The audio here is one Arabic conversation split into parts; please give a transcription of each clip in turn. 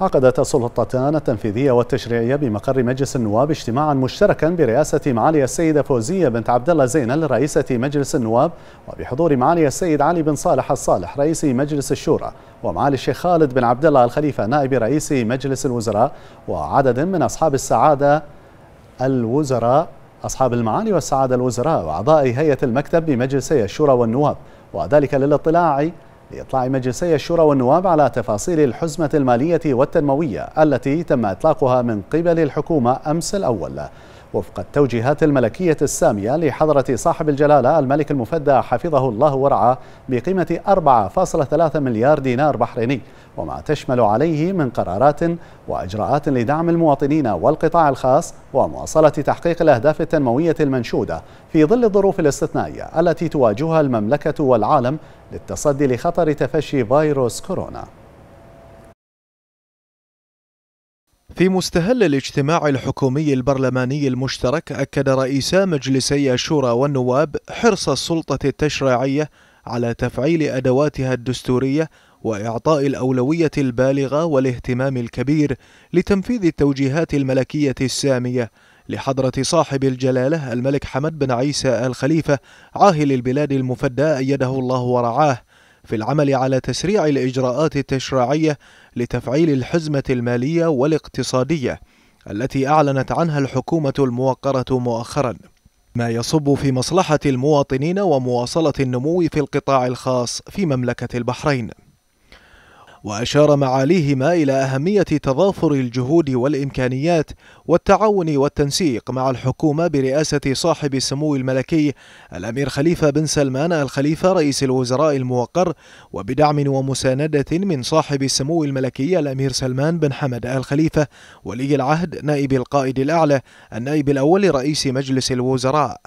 عقدت السلطتان التنفيذية والتشريعية بمقر مجلس النواب اجتماعا مشتركا برئاسة معالي السيدة فوزية بنت عبد الله زينل رئيسة مجلس النواب وبحضور معالي السيد علي بن صالح الصالح رئيس مجلس الشورى ومعالي الشيخ خالد بن عبد الله الخليفة نائب رئيس مجلس الوزراء وعدد من أصحاب السعادة الوزراء أصحاب المعالي والسعادة الوزراء وأعضاء هيئة المكتب بمجلسي الشورى والنواب وذلك للاطلاع لإطلاع مجلسي الشورى والنواب على تفاصيل الحزمة المالية والتنموية التي تم إطلاقها من قبل الحكومة أمس الأول وفق التوجيهات الملكية السامية لحضرة صاحب الجلالة الملك المفدى حفظه الله ورعاه بقيمة 4.3 مليار دينار بحريني وما تشمل عليه من قرارات وإجراءات لدعم المواطنين والقطاع الخاص ومواصلة تحقيق الأهداف التنموية المنشودة في ظل الظروف الاستثنائية التي تواجهها المملكة والعالم للتصدي لخطر تفشي فيروس كورونا في مستهل الاجتماع الحكومي البرلماني المشترك أكد رئيسا مجلسي الشورى والنواب حرص السلطة التشريعية على تفعيل أدواتها الدستورية واعطاء الاولويه البالغه والاهتمام الكبير لتنفيذ التوجيهات الملكيه الساميه لحضرة صاحب الجلالة الملك حمد بن عيسى الخليفة عاهل البلاد المفدى أيده الله ورعاه في العمل على تسريع الإجراءات التشريعية لتفعيل الحزمة المالية والاقتصادية التي أعلنت عنها الحكومة الموقرة مؤخرا ما يصب في مصلحة المواطنين ومواصلة النمو في القطاع الخاص في مملكة البحرين وأشار معاليهما إلى أهمية تضافر الجهود والإمكانيات والتعاون والتنسيق مع الحكومة برئاسة صاحب السمو الملكي الأمير خليفة بن سلمان الخليفة رئيس الوزراء الموقر وبدعم ومساندة من صاحب السمو الملكي الأمير سلمان بن حمد آل خليفة ولي العهد نائب القائد الأعلى النائب الأول رئيس مجلس الوزراء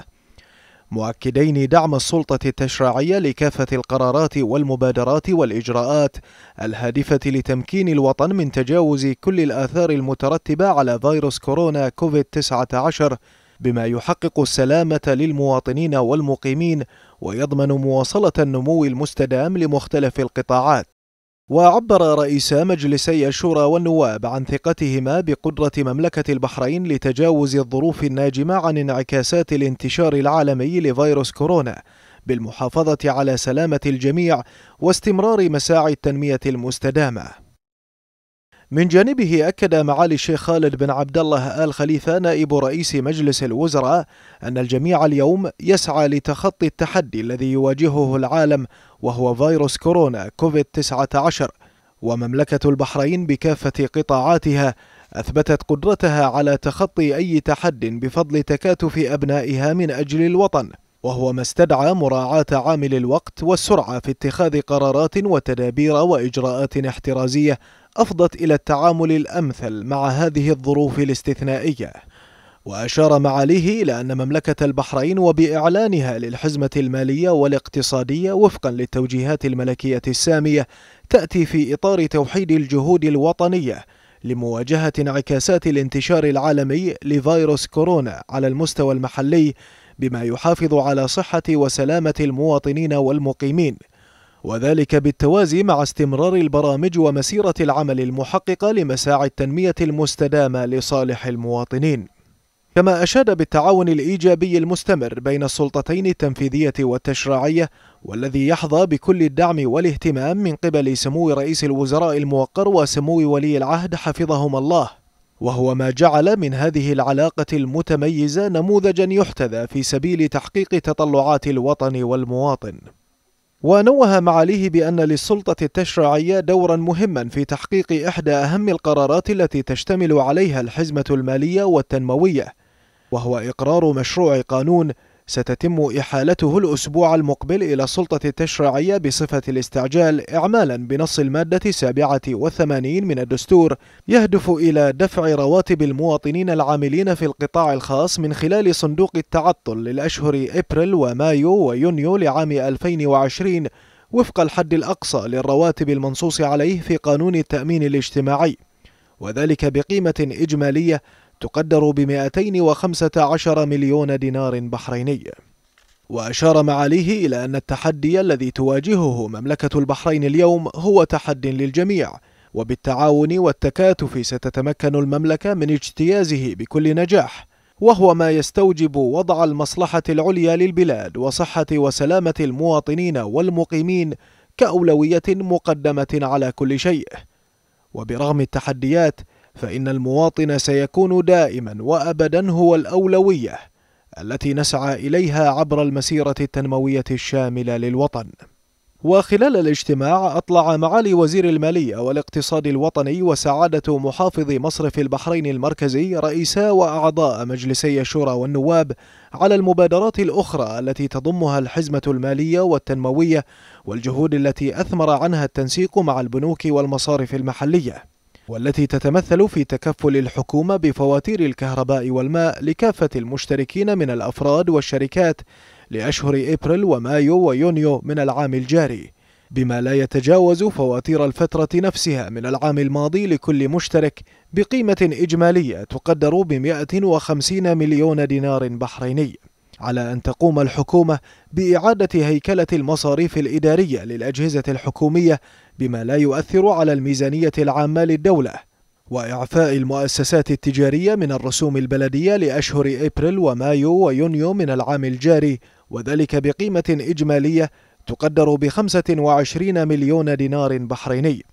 مؤكدين دعم السلطة التشريعية لكافة القرارات والمبادرات والإجراءات الهادفة لتمكين الوطن من تجاوز كل الآثار المترتبة على فيروس كورونا كوفيد-19 بما يحقق السلامة للمواطنين والمقيمين ويضمن مواصلة النمو المستدام لمختلف القطاعات وعبر رئيسا مجلسي الشورى والنواب عن ثقتهما بقدرة مملكة البحرين لتجاوز الظروف الناجمة عن انعكاسات الانتشار العالمي لفيروس كورونا بالمحافظة على سلامة الجميع واستمرار مساعي التنمية المستدامة من جانبه أكد معالي الشيخ خالد بن عبد الله آل خليفة نائب رئيس مجلس الوزراء أن الجميع اليوم يسعى لتخطي التحدي الذي يواجهه العالم وهو فيروس كورونا كوفيد 19 ومملكة البحرين بكافة قطاعاتها أثبتت قدرتها على تخطي أي تحد بفضل تكاتف أبنائها من أجل الوطن وهو ما استدعى مراعاة عامل الوقت والسرعة في اتخاذ قرارات وتدابير وإجراءات احترازية أفضت إلى التعامل الأمثل مع هذه الظروف الاستثنائية وأشار معاليه إلى أن مملكة البحرين وبإعلانها للحزمة المالية والاقتصادية وفقا للتوجيهات الملكية السامية تأتي في إطار توحيد الجهود الوطنية لمواجهة انعكاسات الانتشار العالمي لفيروس كورونا على المستوى المحلي بما يحافظ على صحة وسلامة المواطنين والمقيمين وذلك بالتوازي مع استمرار البرامج ومسيرة العمل المحققة لمساعي التنمية المستدامة لصالح المواطنين كما أشاد بالتعاون الإيجابي المستمر بين السلطتين التنفيذية والتشريعية والذي يحظى بكل الدعم والاهتمام من قبل سمو رئيس الوزراء الموقر وسمو ولي العهد حفظهما الله وهو ما جعل من هذه العلاقة المتميزة نموذجا يحتذى في سبيل تحقيق تطلعات الوطن والمواطن. ونوه معاليه بأن للسلطة التشريعية دورا مهما في تحقيق إحدى أهم القرارات التي تشتمل عليها الحزمة المالية والتنموية، وهو إقرار مشروع قانون ستتم إحالته الأسبوع المقبل إلى السلطة التشريعية بصفة الاستعجال إعمالا بنص المادة السابعة والثمانين من الدستور يهدف إلى دفع رواتب المواطنين العاملين في القطاع الخاص من خلال صندوق التعطل للأشهر إبريل ومايو ويونيو لعام 2020 وفق الحد الأقصى للرواتب المنصوص عليه في قانون التأمين الاجتماعي وذلك بقيمة إجمالية تقدر ب 215 مليون دينار بحريني وأشار معاليه إلى أن التحدي الذي تواجهه مملكة البحرين اليوم هو تحدي للجميع وبالتعاون والتكاتف ستتمكن المملكة من اجتيازه بكل نجاح وهو ما يستوجب وضع المصلحة العليا للبلاد وصحة وسلامة المواطنين والمقيمين كأولوية مقدمة على كل شيء وبرغم التحديات فإن المواطن سيكون دائما وأبدا هو الأولوية التي نسعى إليها عبر المسيرة التنموية الشاملة للوطن وخلال الاجتماع أطلع معالي وزير المالية والاقتصاد الوطني وسعادة محافظ مصرف البحرين المركزي رئيسا وأعضاء مجلسي الشورى والنواب على المبادرات الأخرى التي تضمها الحزمة المالية والتنموية والجهود التي أثمر عنها التنسيق مع البنوك والمصارف المحلية والتي تتمثل في تكفل الحكومة بفواتير الكهرباء والماء لكافة المشتركين من الأفراد والشركات لأشهر إبريل ومايو ويونيو من العام الجاري بما لا يتجاوز فواتير الفترة نفسها من العام الماضي لكل مشترك بقيمة إجمالية تقدر ب 150 مليون دينار بحريني على أن تقوم الحكومة بإعادة هيكلة المصاريف الإدارية للأجهزة الحكومية بما لا يؤثر على الميزانية العامة للدولة وإعفاء المؤسسات التجارية من الرسوم البلدية لأشهر إبريل ومايو ويونيو من العام الجاري وذلك بقيمة إجمالية تقدر ب 25 مليون دينار بحريني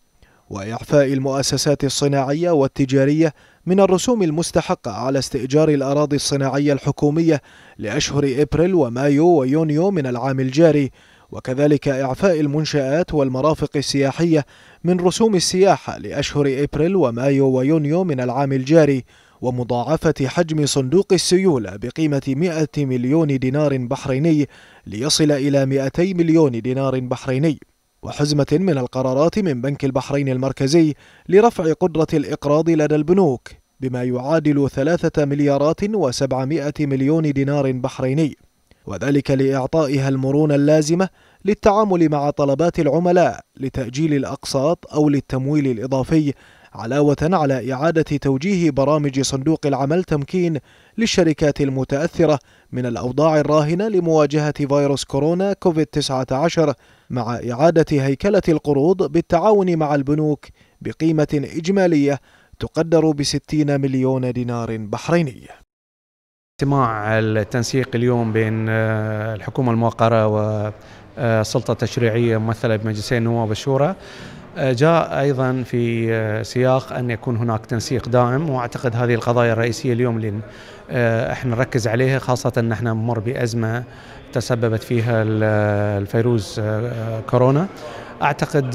وإعفاء المؤسسات الصناعية والتجارية من الرسوم المستحقة على استئجار الأراضي الصناعية الحكومية لأشهر إبريل ومايو ويونيو من العام الجاري وكذلك إعفاء المنشآت والمرافق السياحية من رسوم السياحة لأشهر إبريل ومايو ويونيو من العام الجاري ومضاعفة حجم صندوق السيولة بقيمة 100 مليون دينار بحريني ليصل إلى 200 مليون دينار بحريني وحزمة من القرارات من بنك البحرين المركزي لرفع قدرة الإقراض لدى البنوك بما يعادل ثلاثة مليارات وسبعمائة مليون دينار بحريني وذلك لإعطائها المرونة اللازمة للتعامل مع طلبات العملاء لتأجيل الأقساط أو للتمويل الإضافي علاوة على إعادة توجيه برامج صندوق العمل تمكين للشركات المتأثرة من الأوضاع الراهنة لمواجهة فيروس كورونا كوفيد-19 مع إعادة هيكلة القروض بالتعاون مع البنوك بقيمة إجمالية تقدر ب 60 مليون دينار بحريني اجتماع التنسيق اليوم بين آه، الحكومة الموقرة والسلطة آه، التشريعية ممثلة بمجلسين النواب والشورى آه، جاء ايضا في آه، سياق ان يكون هناك تنسيق دائم واعتقد هذه القضايا الرئيسيه اليوم اللي آه، احنا نركز عليها خاصه ان احنا نمر بازمه تسببت فيها الفيروس كورونا اعتقد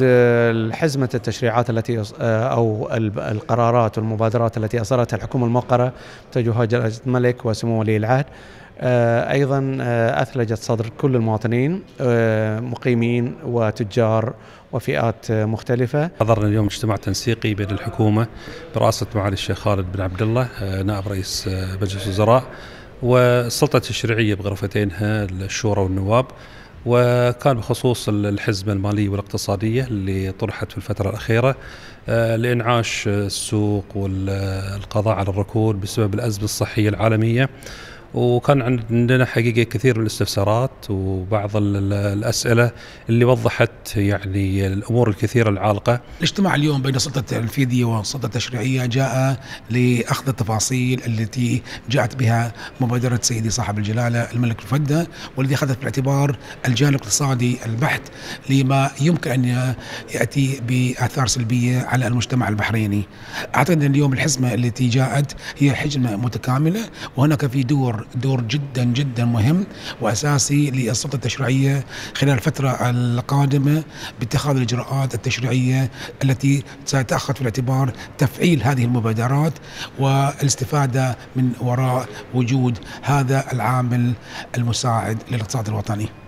حزمه التشريعات التي او القرارات والمبادرات التي اصدرتها الحكومه الموقره تجاه جلاله الملك وسمو ولي العهد ايضا اثلجت صدر كل المواطنين مقيمين وتجار وفئات مختلفة حضرنا اليوم اجتماع تنسيقي بين الحكومة برئاسة معالي الشيخ خالد بن عبد الله آه، نائب رئيس آه، مجلس الوزراء والسلطة التشريعية بغرفتينها الشورى والنواب وكان بخصوص الحزمة المالية والاقتصادية اللي طرحت في الفترة الأخيرة آه، لإنعاش السوق والقضاء على الركود بسبب الأزمة الصحية العالمية وكان عندنا حقيقه كثير من الاستفسارات وبعض الاسئله اللي وضحت يعني الامور الكثيره العالقه. الاجتماع اليوم بين السلطه التنفيذيه والسلطه التشريعيه جاء لاخذ التفاصيل التي جاءت بها مبادره سيدي صاحب الجلاله الملك الفده والذي اخذت بالاعتبار الجانب الاقتصادي البحث لما يمكن ان ياتي باثار سلبيه على المجتمع البحريني. اعتقد ان اليوم الحزمه التي جاءت هي حزمة متكامله وهناك في دور دور جدا جدا مهم واساسي للسلطه التشريعيه خلال الفتره القادمه باتخاذ الاجراءات التشريعيه التي ستاخذ في الاعتبار تفعيل هذه المبادرات والاستفاده من وراء وجود هذا العامل المساعد للاقتصاد الوطني.